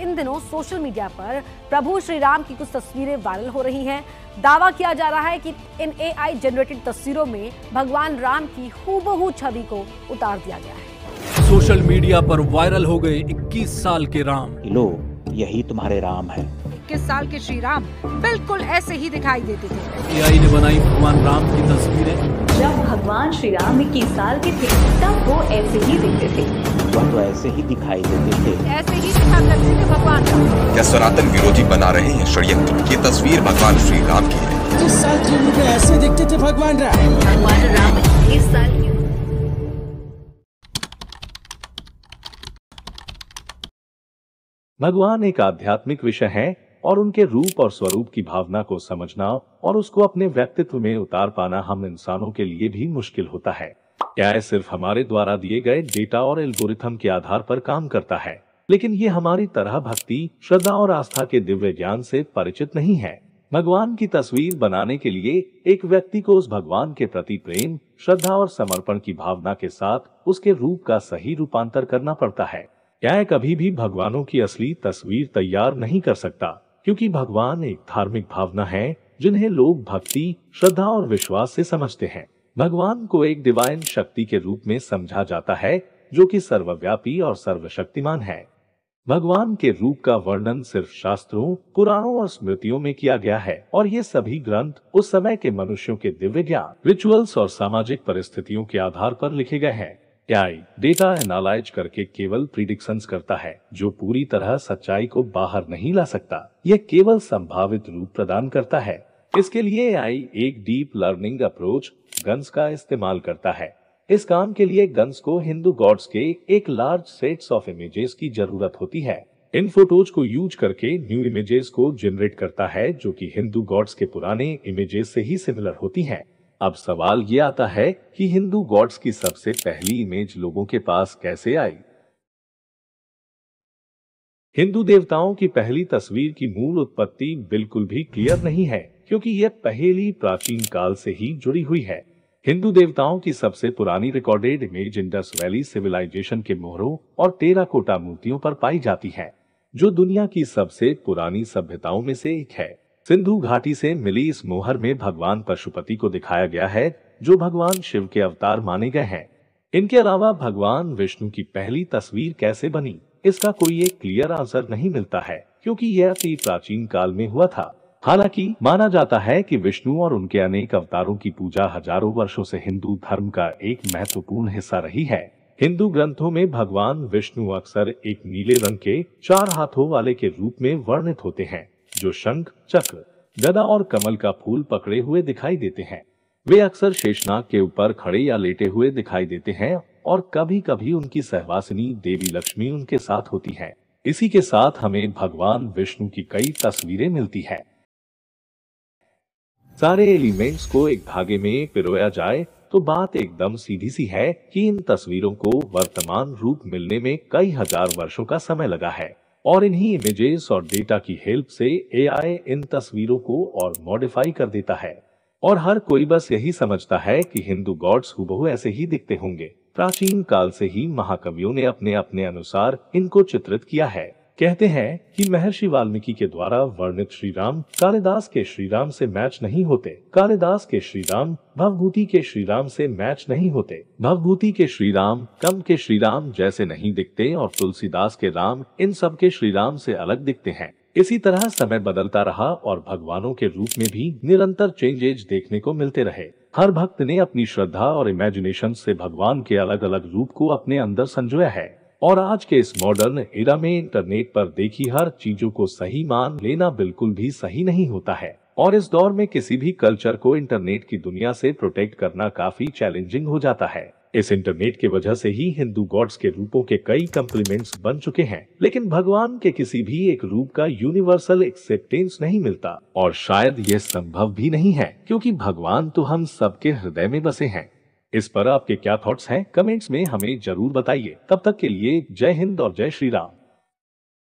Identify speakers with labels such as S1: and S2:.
S1: इन दिनों social media पर प्रभु श्री राम की कुछ तस्वीरें वायरल हो रही हैं दावा किया जा रहा है कि इन एआई जनरेटेड तस्वीरों में भगवान राम की हूबहू छवि को उतार दिया गया है सोशल मीडिया पर वायरल हो गए 21 साल के राम लो यही तुम्हारे राम है इक्कीस साल के श्री राम बिल्कुल ऐसे ही दिखाई देते थे ए ने बनाई भगवान राम की तस्वीरें जब भगवान श्री राम इक्कीस साल के थे तब वो ऐसे ही दिखते थे वह तो ऐसे ही दिखाई देते थे ऐसे ही करते थे भगवान क्या सनातन विरोधी बना रहे हैं षडयंत्र ये तस्वीर भगवान श्री राम की है जिस साल के ऐसे दिखते थे भगवान राम भगवान राम इक्कीस साल भगवान एक आध्यात्मिक विषय है और उनके रूप और स्वरूप की भावना को समझना और उसको अपने व्यक्तित्व में उतार पाना हम इंसानों के लिए भी मुश्किल होता है एआई सिर्फ हमारे द्वारा दिए गए डेटा और एल्गोरिथम के आधार पर काम करता है लेकिन ये हमारी तरह भक्ति श्रद्धा और आस्था के दिव्य ज्ञान से परिचित नहीं है भगवान की तस्वीर बनाने के लिए एक व्यक्ति को उस भगवान के प्रति प्रेम श्रद्धा और समर्पण की भावना के साथ उसके रूप का सही रूपांतर करना पड़ता है क्या कभी भी भगवानों की असली तस्वीर तैयार नहीं कर सकता क्योंकि भगवान एक धार्मिक भावना है जिन्हें लोग भक्ति श्रद्धा और विश्वास से समझते हैं भगवान को एक डिवाइन शक्ति के रूप में समझा जाता है जो कि सर्वव्यापी और सर्वशक्तिमान है भगवान के रूप का वर्णन सिर्फ शास्त्रों पुराणों और स्मृतियों में किया गया है और ये सभी ग्रंथ उस समय के मनुष्यों के दिव्य ज्ञान रिचुअल्स और सामाजिक परिस्थितियों के आधार पर लिखे गए हैं एआई डेटा एनालाइज करके केवल प्रिडिक्शंस करता है जो पूरी तरह सच्चाई को बाहर नहीं ला सकता यह केवल संभावित रूप प्रदान करता है इसके लिए एआई एक डीप लर्निंग अप्रोच गन्स का इस्तेमाल करता है इस काम के लिए गन्स को हिंदू गॉड्स के एक लार्ज सेट्स ऑफ इमेजेस की जरूरत होती है इन फोटोज को यूज करके न्यू इमेजेस को जनरेट करता है जो कि हिंदू गॉड्स के पुराने इमेजेस से ही सिमिलर होती हैं। अब सवाल ये आता है कि हिंदू गॉड्स की सबसे पहली इमेज लोगों के पास कैसे आई हिंदू देवताओं की पहली तस्वीर की मूल उत्पत्ति बिल्कुल भी क्लियर नहीं है क्योंकि यह पहली प्राचीन काल से ही जुड़ी हुई है हिंदू देवताओं की सबसे पुरानी recorded image Indus valley civilization के मोहरों और कोटा मूर्तियों पर पाई जाती है जो दुनिया की सबसे पुरानी सभ्यताओं में से एक है सिंधु घाटी से मिली इस मोहर में भगवान पशुपति को दिखाया गया है जो भगवान शिव के अवतार माने गए हैं इनके अलावा भगवान विष्णु की पहली तस्वीर कैसे बनी इसका कोई एक क्लियर आंसर नहीं मिलता है क्योंकि यह अति प्राचीन काल में हुआ था हालांकि माना जाता है कि विष्णु और उनके अनेक अवतारों की पूजा हजारों वर्षों से हिंदू धर्म का एक महत्वपूर्ण हिस्सा रही है हिंदू ग्रंथों में भगवान विष्णु अक्सर एक नीले रंग के चार हाथों वाले के रूप में वर्णित होते हैं जो शंख चक्र गदा और कमल का फूल पकड़े हुए दिखाई देते हैं वे अक्सर शेषनाग के ऊपर खड़े या लेटे हुए दिखाई देते हैं और कभी कभी उनकी सहवासिनी देवी लक्ष्मी उनके साथ होती है इसी के साथ हमें भगवान विष्णु की कई तस्वीरें मिलती है सारे एलिमेंट्स को एक धागे में पिरोया जाए तो बात एकदम सीधी सी है कि इन तस्वीरों को वर्तमान रूप मिलने में कई हजार वर्षों का समय लगा है और इन्हीं इमेजेस और डेटा की हेल्प से एआई इन तस्वीरों को और मॉडिफाई कर देता है और हर कोई बस यही समझता है कि हिंदू गॉड्स हुबहू ऐसे ही दिखते होंगे प्राचीन काल से ही महाकवियों ने अपने अपने अनुसार इनको चित्रित किया है कहते हैं कि महर्षि वाल्मीकि के द्वारा वर्णित श्री राम कालिदास के श्री राम से मैच नहीं होते कालिदास के श्री राम भवभूति के श्री राम से मैच नहीं होते भवभूति के श्री राम कम के श्री राम जैसे नहीं दिखते और तुलसीदास के राम इन सब के श्री राम से अलग दिखते हैं इसी तरह समय बदलता रहा और भगवानों के रूप में भी निरंतर चेंजेज देखने को मिलते रहे हर भक्त ने अपनी श्रद्धा और इमेजिनेशन से भगवान के अलग अलग रूप को अपने अंदर संजोया है और आज के इस मॉडर्न एरा में इंटरनेट पर देखी हर चीजों को सही मान लेना बिल्कुल भी सही नहीं होता है और इस दौर में किसी भी कल्चर को इंटरनेट की दुनिया से प्रोटेक्ट करना काफी चैलेंजिंग हो जाता है इस इंटरनेट के वजह से ही हिंदू गॉड्स के रूपों के कई कम्प्लीमेंट्स बन चुके हैं लेकिन भगवान के किसी भी एक रूप का यूनिवर्सल एक्सेप्टेंस नहीं मिलता और शायद ये संभव भी नहीं है क्योंकि भगवान तो हम सबके हृदय में बसे हैं इस पर आपके क्या थॉट्स हैं कमेंट्स में हमें जरूर बताइए तब तक के लिए जय हिंद और जय श्री राम